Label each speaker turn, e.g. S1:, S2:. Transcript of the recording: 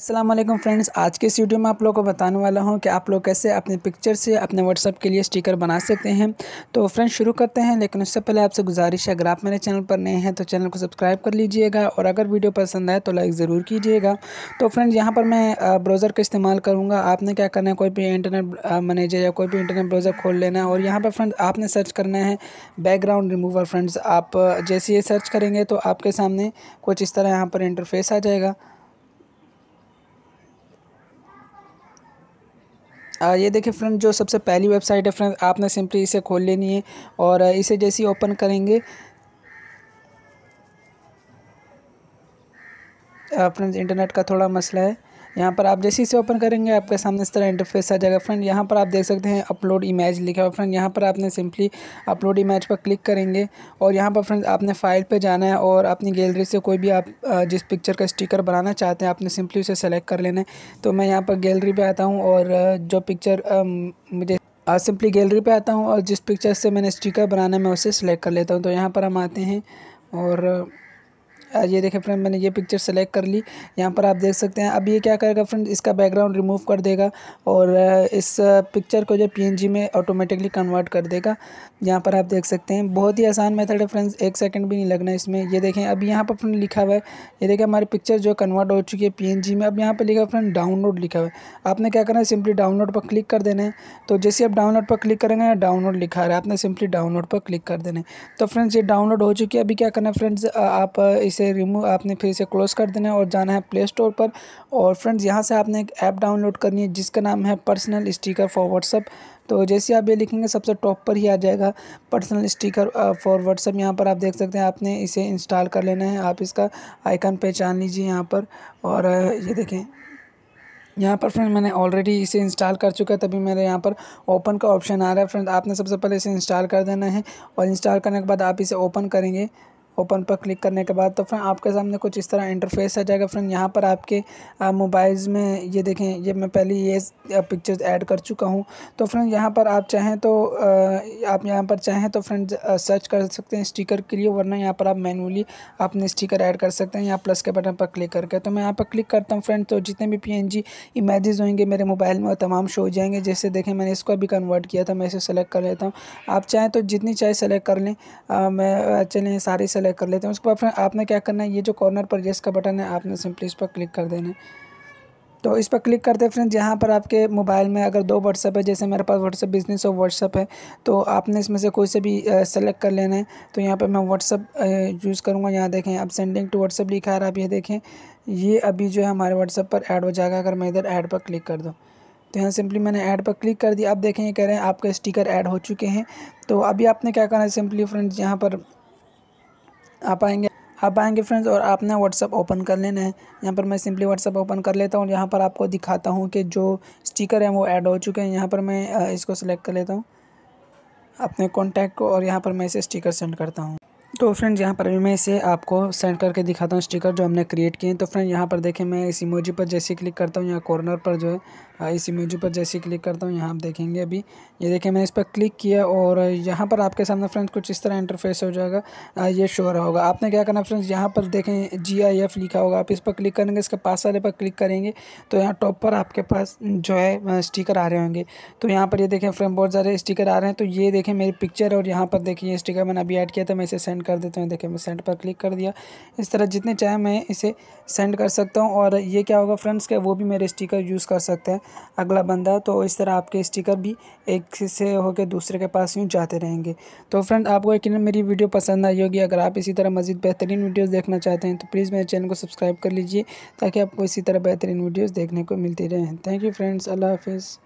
S1: Aslam friends आज के इस वीडियो में आप लोग को बताने वाला हूँ कि आप लोग कैसे अपने पिक्चर से अपने व्हाट्सअप के लिए स्टिकर बना सकते हैं तो फ्रेंड्स शुरू करते हैं लेकिन उससे पहले आपसे गुजारिश है अगर आप मेरे चैनल पर नए हैं तो चैनल को सब्सक्राइब कर लीजिएगा और अगर वीडियो पसंद आए तो लाइक ज़रूर कीजिएगा तो फ्रेंड्स यहाँ पर मैं ब्राउज़र का इस्तेमाल करूँगा आपने क्या करना है कोई भी इंटरनेट मैनेजर या कोई भी इंटरनेट ब्राउज़र खोल लेना है और यहाँ पर फ्रेंड्स आपने सर्च करना है बैकग्राउंड रिमूवर फ्रेंड्स आप जैसे ये सर्च करेंगे तो आपके सामने कुछ इस तरह यहाँ पर इंटरफेस आ जाएगा ये देखिए फ्रेंड जो सबसे पहली वेबसाइट है फ्रेंड आपने सिंपली इसे खोल लेनी है और इसे जैसे ओपन करेंगे फ्रेंड्स इंटरनेट का थोड़ा मसला है यहाँ पर आप जैसे इसे ओपन करेंगे आपके सामने इस तरह इंटरफेस आ जाएगा फ्रेंड यहाँ पर आप देख सकते हैं अपलोड इमेज लिखा हुआ फ्रेंड यहाँ पर आपने सिंपली अपलोड इमेज पर क्लिक करेंगे और यहाँ पर फ्रेंड आपने फाइल पर जाना है और अपनी गैलरी से कोई भी आप जिस पिक्चर का स्टिकर बनाना चाहते हैं आपने सिंपली उसे सेलेक्ट कर लेना है तो मैं यहाँ पर गैलरी पर आता हूँ और जो पिक्चर मुझे आज सिंपली गैलरी पर आता हूँ और जिस पिक्चर से मैंने स्टिकर बनाना है मैं उसे सिलेक्ट कर लेता हूँ तो यहाँ पर हम आते हैं और ये देखें फ्रेंड मैंने ये पिक्चर सेलेक्ट कर ली यहाँ पर आप देख सकते हैं अब ये क्या करेगा फ्रेंड इसका बैकग्राउंड रिमूव कर देगा और इस पिक्चर को जो पी में ऑटोमेटिकली कन्वर्ट कर देगा यहाँ पर आप देख सकते हैं बहुत ही आसान मेथड है फ्रेंड्स एक सेकंड भी नहीं लगना इसमें ये देखें अब यहाँ पर फ्रेंड लिखा हुआ है ये देखें हमारी पिक्चर जो कन्वर्ट हो चुकी है पी में अब यहाँ पर लिखा फ्रेंड डाउनलोड लिखा हुआ है आपने क्या करना है सिंपली डाउनलोड पर क्लिक कर देना है तो जैसे आप डाउनलोड पर क्लिक करेंगे ना डाउनलोड लिखा रहा है आपने सिंपली डाउनलोड पर क्लिक कर देना है तो फ्रेंड्स ये डाउनलोड हो चुकी है अभी क्या करना है फ्रेंड्स आप इस इसे रिमूव आपने फिर इसे क्लोज़ कर देना है और जाना है प्ले स्टोर पर और फ्रेंड्स यहाँ से आपने एक ऐप डाउनलोड करनी है जिसका नाम है पर्सनल स्टिकर फॉर व्हाट्सअप तो जैसे आप ये लिखेंगे सबसे टॉप पर ही आ जाएगा पर्सनल स्टिकर फॉर व्हाट्सअप यहाँ पर आप देख सकते हैं आपने इसे इंस्टॉल कर लेना है आप इसका आइकन पहचान लीजिए यहाँ पर और ये देखें यहाँ पर फ्रेंड मैंने ऑलरेडी इसे इंस्टॉल कर चुका है तभी मेरे यहाँ पर ओपन का ऑप्शन आ रहा है फ्रेंड आपने सबसे पहले इसे इंस्टॉल कर देना है और इंस्टॉल करने के बाद आप इसे ओपन करेंगे ओपन पर क्लिक करने के बाद तो फ्रेंड आपके सामने कुछ इस तरह इंटरफेस आ जाएगा फ्रेंड यहाँ पर आपके मोबाइल्स में ये देखें ये मैं पहले ये पिक्चर्स ऐड कर चुका हूँ तो फ्रेंड यहाँ पर आप चाहें तो आप यहाँ पर चाहें तो फ्रेंड सर्च कर सकते हैं स्टिकर के लिए वरना यहाँ पर आप मैनुअली अपने स्टिकर ऐड कर सकते हैं यहाँ प्लस के बटन पर क्लिक करके तो मैं यहाँ पर क्लिक करता हूँ फ्रेंड तो जितने भी पी एन जी इमेजेज होंगे मेरे मोबाइल में वो तमाम शो हो जाएंगे जैसे देखें मैंने इसको अभी कन्वर्ट किया था मैं इसे सेलेक्ट कर लेता हूँ आप चाहें तो जितनी चाहे सेलेक्ट कर लें मैं चलें सारी सेलेक्ट तय कर लेते हैं उसके बाद फिर आपने क्या करना है ये जो कॉर्नर पर जेस का बटन है आपने सिंपली इस पर क्लिक कर देना है तो इस पर क्लिक करते हैं फ्रेंड जहाँ पर आपके मोबाइल में अगर दो व्हाट्सअप है जैसे मेरे पास व्हाट्सअप बिजनेस और व्हाट्सअप है तो आपने इसमें से कोई से भी सेलेक्ट कर लेना है तो यहाँ पर मैं व्हाट्सअप यूज़ करूँगा यहाँ देखें अब सेंडिंग टू व्हाट्सअप लिखा है आप ये देखें ये अभी जो है हमारे व्हाट्सअप पर ऐड हो जाएगा अगर मैं इधर ऐड पर क्लिक कर दूँ तो यहाँ सिंपली मैंने ऐड पर क्लिक कर दिया आप देखें ये कह रहे हैं आपके स्टिकर ऐड हो चुके हैं तो अभी आपने क्या करना है सिंपली फ्रेंड्स यहाँ पर आप आएंगे आप आएंगे फ्रेंड्स और आपने व्हाट्सअप ओपन कर लेना है यहाँ पर मैं सिंपली व्हाट्सअप ओपन कर लेता हूँ यहाँ पर आपको दिखाता हूँ कि जो स्टिकर हैं वो ऐड हो चुके हैं यहाँ पर मैं इसको सिलेक्ट कर लेता हूँ अपने कॉन्टैक्ट को और यहाँ पर मैं इसे स्टिकर सेंड करता हूँ तो फ्रेंड्स यहाँ पर अभी मैं इसे आपको सेंड करके दिखाता हूँ स्टिकर जो हमने क्रिएट किए हैं तो फ्रेंड यहाँ पर देखें मैं इस इमोजी पर जैसे क्लिक करता हूँ यहाँ कॉर्नर पर जो है हाँ, इस इमेज पर जैसे क्लिक करता हूँ यहाँ आप देखेंगे अभी ये देखिए मैंने इस पर क्लिक किया और यहाँ पर आपके सामने फ्रेंड्स कुछ इस तरह इंटरफेस हो जाएगा हाँ, ये शो रहा होगा आपने क्या करना फ्रेंड्स यहाँ पर देखें जी आई एफ लिखा होगा आप इस पर क्लिक करेंगे इसके पास वाले पर क्लिक करेंगे तो यहाँ टॉप पर आपके पास जो है स्टिकर आ रहे होंगे तो यहाँ पर ये देखें फ्रेंड बहुत सारे स्टिकर आ रहे हैं तो ये देखें मेरी पिक्चर और यहाँ पर देखिए ये स्टिकर मैंने अभी ऐड किया था मैं इसे सेंड कर देता हूँ देखें मैं सेंड पर क्लिक कर दिया इस तरह जितने चाहे मैं इसे सेंड कर सकता हूँ और ये क्या होगा फ्रेंड्स क्या वो भी मेरे स्टिकर यूज़ कर सकते हैं अगला बंदा तो इस तरह आपके स्टिकर भी एक से होकर दूसरे के पास यूँ जाते रहेंगे तो फ्रेंड आपको यकीन मेरी वीडियो पसंद आई होगी अगर आप इसी तरह मज़ीद बेहतरीन वीडियोज़ देखना चाहते हैं तो प्लीज़ मेरे चैनल को सब्सक्राइब कर लीजिए ताकि आपको इसी तरह बेहतरीन वीडियोज़ देखने को मिलती रहें थैंक यू फ्रेंड्स अल्लाह हाफिज़